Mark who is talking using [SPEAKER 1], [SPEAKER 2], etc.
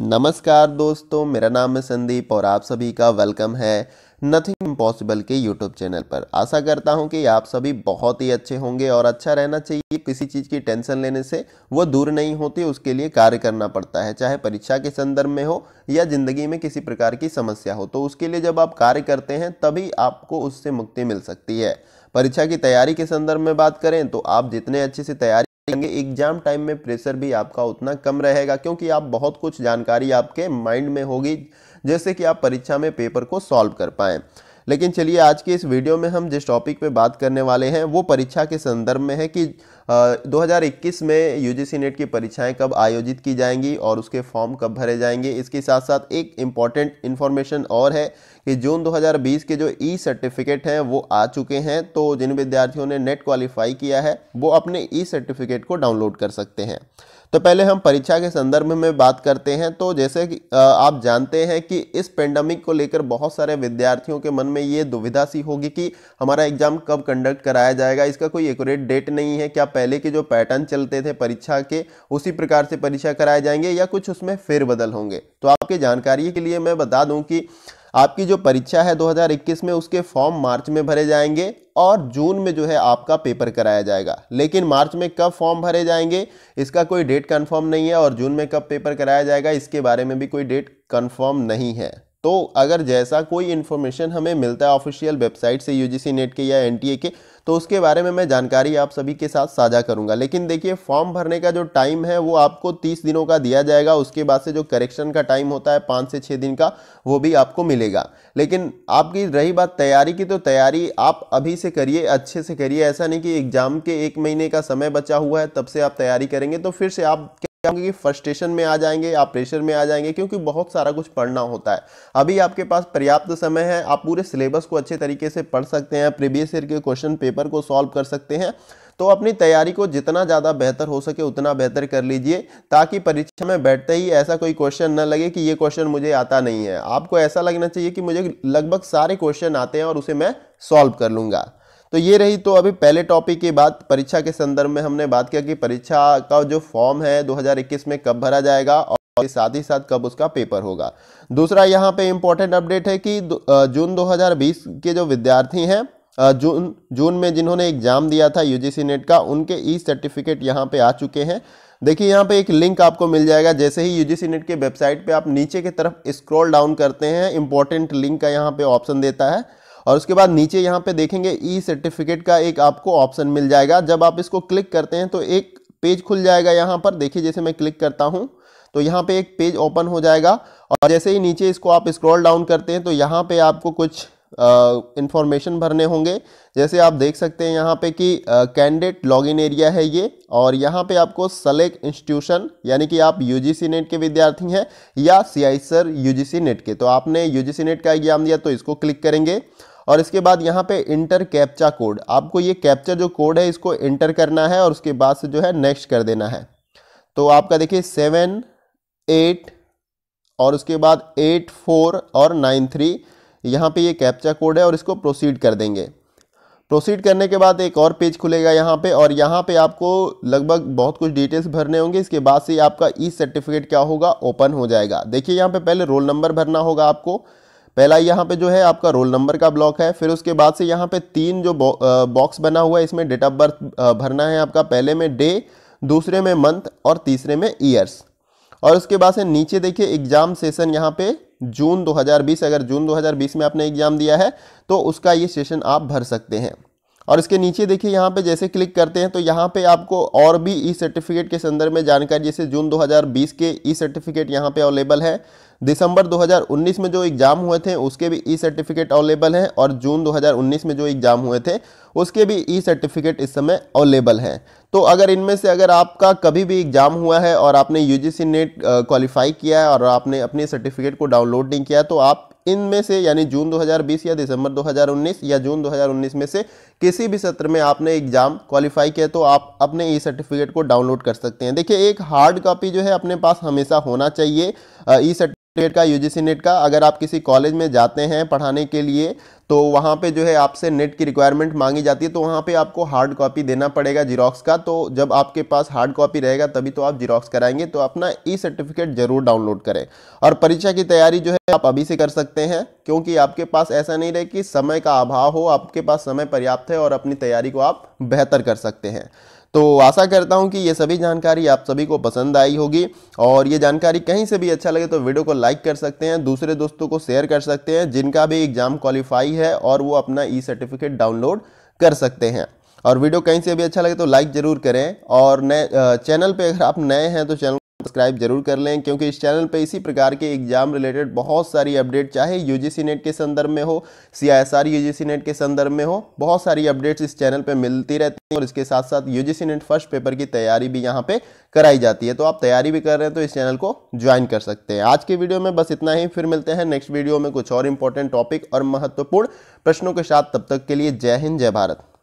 [SPEAKER 1] नमस्कार दोस्तों मेरा नाम है संदीप और आप सभी का वेलकम है नथिंग इम्पॉसिबल के यूट्यूब चैनल पर आशा करता हूं कि आप सभी बहुत ही अच्छे होंगे और अच्छा रहना चाहिए किसी चीज़ की टेंशन लेने से वो दूर नहीं होती उसके लिए कार्य करना पड़ता है चाहे परीक्षा के संदर्भ में हो या ज़िंदगी में किसी प्रकार की समस्या हो तो उसके लिए जब आप कार्य करते हैं तभी आपको उससे मुक्ति मिल सकती है परीक्षा की तैयारी के संदर्भ में बात करें तो आप जितने अच्छे से तैयारी रहेंगे एग्जाम टाइम में प्रेशर भी आपका उतना कम रहेगा क्योंकि आप बहुत कुछ जानकारी आपके माइंड में होगी जैसे कि आप परीक्षा में पेपर को सॉल्व कर पाएँ लेकिन चलिए आज के इस वीडियो में हम जिस टॉपिक पे बात करने वाले हैं वो परीक्षा के संदर्भ में है कि आ, 2021 में यूजीसी नेट e की परीक्षाएं कब आयोजित की जाएंगी और उसके फॉर्म कब भरे जाएंगे इसके साथ साथ एक इम्पॉर्टेंट इन्फॉर्मेशन और है कि जून 2020 के जो ई सर्टिफिकेट हैं वो आ चुके हैं तो जिन विद्यार्थियों ने नेट क्वालिफाई e किया है वो अपने ई सर्टिफिकेट को डाउनलोड कर सकते हैं तो पहले हम परीक्षा के संदर्भ में बात करते हैं तो जैसे कि आप जानते हैं कि इस पेंडेमिक को लेकर बहुत सारे विद्यार्थियों के मन में हमें ये दुविधा सी होगी कि हमारा एग्ज़ाम कब कंडक्ट कराया जाएगा इसका कोई एकट डेट नहीं है क्या पहले के जो पैटर्न चलते थे परीक्षा के उसी प्रकार से परीक्षा कराए जाएंगे या कुछ उसमें फेरबदल होंगे तो आपके जानकारी के लिए मैं बता दूँ कि आपकी जो परीक्षा है 2021 में उसके फॉर्म मार्च में भरे जाएंगे और जून में जो है आपका पेपर कराया जाएगा लेकिन मार्च में कब फॉर्म भरे जाएंगे इसका कोई डेट कंफर्म नहीं है और जून में कब पेपर कराया जाएगा इसके बारे में भी कोई डेट कंफर्म नहीं है तो अगर जैसा कोई इन्फॉर्मेशन हमें मिलता है ऑफिशियल वेबसाइट से यूजीसी नेट के या एन के तो उसके बारे में मैं जानकारी आप सभी के साथ साझा करूंगा लेकिन देखिए फॉर्म भरने का जो टाइम है वो आपको तीस दिनों का दिया जाएगा उसके बाद से जो करेक्शन का टाइम होता है पाँच से छः दिन का वो भी आपको मिलेगा लेकिन आपकी रही बात तैयारी की तो तैयारी आप अभी से करिए अच्छे से करिए ऐसा नहीं कि एग्ज़ाम के एक महीने का समय बचा हुआ है तब से आप तैयारी करेंगे तो फिर से आप क्या कि फ्रस्ट्रेशन में आ जाएंगे आप प्रेशर में आ जाएंगे क्योंकि बहुत सारा कुछ पढ़ना होता है अभी आपके पास पर्याप्त समय है आप पूरे सिलेबस को अच्छे तरीके से पढ़ सकते हैं प्रीवियस ईयर के क्वेश्चन पेपर को सॉल्व कर सकते हैं तो अपनी तैयारी को जितना ज़्यादा बेहतर हो सके उतना बेहतर कर लीजिए ताकि परीक्षा में बैठते ही ऐसा कोई क्वेश्चन न लगे कि ये क्वेश्चन मुझे आता नहीं है आपको ऐसा लगना चाहिए कि मुझे लगभग सारे क्वेश्चन आते हैं और उसे मैं सॉल्व कर लूँगा तो ये रही तो अभी पहले टॉपिक की बात परीक्षा के संदर्भ में हमने बात किया कि परीक्षा का जो फॉर्म है 2021 में कब भरा जाएगा और साथ ही साथ कब उसका पेपर होगा दूसरा यहाँ पे इंपॉर्टेंट अपडेट है कि जून 2020 के जो विद्यार्थी हैं जून जून में जिन्होंने एग्जाम दिया था यूजीसी नेट का उनके ई e सर्टिफिकेट यहाँ पे आ चुके हैं देखिए यहाँ पे एक लिंक आपको मिल जाएगा जैसे ही यूजीसी नेट के वेबसाइट पे आप नीचे की तरफ स्क्रॉल डाउन करते हैं इंपॉर्टेंट लिंक का यहाँ पे ऑप्शन देता है और उसके बाद नीचे यहाँ पे देखेंगे ई e सर्टिफिकेट का एक आपको ऑप्शन मिल जाएगा जब आप इसको क्लिक करते हैं तो एक पेज खुल जाएगा यहाँ पर देखिए जैसे मैं क्लिक करता हूँ तो यहाँ पे एक पेज ओपन हो जाएगा और जैसे ही नीचे इसको आप स्क्रॉल डाउन करते हैं तो यहाँ पे आपको कुछ इंफॉर्मेशन भरने होंगे जैसे आप देख सकते हैं यहाँ पे कि कैंडिडेट लॉगिन एरिया है ये और यहाँ पे आपको सेलेक्ट इंस्टीट्यूशन यानी कि आप यू नेट के विद्यार्थी हैं या C I sir U NET के तो आपने यू नेट का एग्जाम दिया तो इसको क्लिक करेंगे और इसके बाद यहाँ पे इंटर कैप्चा कोड आपको ये कैप्चा जो कोड है इसको इंटर करना है और उसके बाद से जो है नेक्स्ट कर देना है तो आपका देखिए सेवन एट और उसके बाद एट फोर और नाइन थ्री यहाँ पे ये कैप्चा कोड है और इसको प्रोसीड कर देंगे प्रोसीड करने के बाद एक और पेज खुलेगा यहाँ पे और यहाँ पे आपको लगभग बहुत कुछ डिटेल्स भरने होंगे इसके बाद से आपका ई सर्टिफिकेट क्या होगा ओपन हो जाएगा देखिए यहाँ पे पहले रोल नंबर भरना होगा आपको पहला यहाँ पे जो है आपका रोल नंबर का ब्लॉक है फिर उसके बाद से यहाँ पे तीन जो बॉक्स बना हुआ है इसमें डेट ऑफ बर्थ भरना है आपका पहले में डे दूसरे में मंथ और तीसरे में ईयर्स और उसके बाद से नीचे देखिए एग्जाम सेशन यहाँ पे जून 2020 अगर जून 2020 में आपने एग्जाम दिया है तो उसका ये सेशन आप भर सकते हैं और इसके नीचे देखिए यहाँ पे जैसे क्लिक करते हैं तो यहाँ पे आपको और भी ई सर्टिफिकेट के संदर्भ में जानकारी जैसे जून 2020 के ई सर्टिफिकेट यहाँ पे अवेलेबल है दिसंबर 2019 में जो एग्ज़ाम हुए थे उसके भी ई सर्टिफिकेट अवेलेबल हैं और जून 2019 में जो एग्ज़ाम हुए थे उसके भी ई सर्टिफिकेट इस समय अवेलेबल हैं तो अगर इनमें से अगर आपका कभी भी एग्ज़ाम हुआ है और आपने यू जी नेट क्वालिफाई किया है और आपने अपने सर्टिफिकेट को डाउनलोड नहीं किया तो आप इनमें से यानी जून 2020 या दिसंबर 2019 या जून 2019 में से किसी भी सत्र में आपने एग्जाम क्वालिफाई किया तो आप अपने ई सर्टिफिकेट को डाउनलोड कर सकते हैं देखिए एक हार्ड कॉपी जो है अपने पास हमेशा होना चाहिए ई सर्टिफिकेट नेट का यूजीसी नेट का अगर आप किसी कॉलेज में जाते हैं पढ़ाने के लिए तो वहाँ पे जो है आपसे नेट की रिक्वायरमेंट मांगी जाती है तो वहाँ पे आपको हार्ड कॉपी देना पड़ेगा जीरोक्स का तो जब आपके पास हार्ड कॉपी रहेगा तभी तो आप जीरोक्स कराएंगे तो अपना ई सर्टिफिकेट जरूर डाउनलोड करें और परीक्षा की तैयारी जो है आप अभी से कर सकते हैं क्योंकि आपके पास ऐसा नहीं रहे कि समय का अभाव हो आपके पास समय पर्याप्त है और अपनी तैयारी को आप बेहतर कर सकते हैं तो आशा करता हूँ कि ये सभी जानकारी आप सभी को पसंद आई होगी और ये जानकारी कहीं से भी अच्छा लगे तो वीडियो को लाइक कर सकते हैं दूसरे दोस्तों को शेयर कर सकते हैं जिनका भी एग्ज़ाम क्वालिफाई है और वो अपना ई सर्टिफिकेट डाउनलोड कर सकते हैं और वीडियो कहीं से भी अच्छा लगे तो लाइक ज़रूर करें और नए चैनल पर अगर आप नए हैं तो चैनल सब्सक्राइब जरूर कर लें क्योंकि इस चैनल पे इसी प्रकार के एग्जाम रिलेटेड बहुत सारी अपडेट चाहे यूजीसी नेट के संदर्भ में हो सीआईएसआर यूजीसी नेट के संदर्भ में हो बहुत सारी अपडेट्स इस चैनल पे मिलती रहती हैं और इसके साथ साथ यूजीसी नेट फर्स्ट पेपर की तैयारी भी यहाँ पे कराई जाती है तो आप तैयारी भी कर रहे हैं तो इस चैनल को ज्वाइन कर सकते हैं आज के वीडियो में बस इतना ही फिर मिलते हैं नेक्स्ट वीडियो में कुछ और इंपॉर्टेंट टॉपिक और महत्वपूर्ण प्रश्नों के साथ तब तक के लिए जय हिंद जय भारत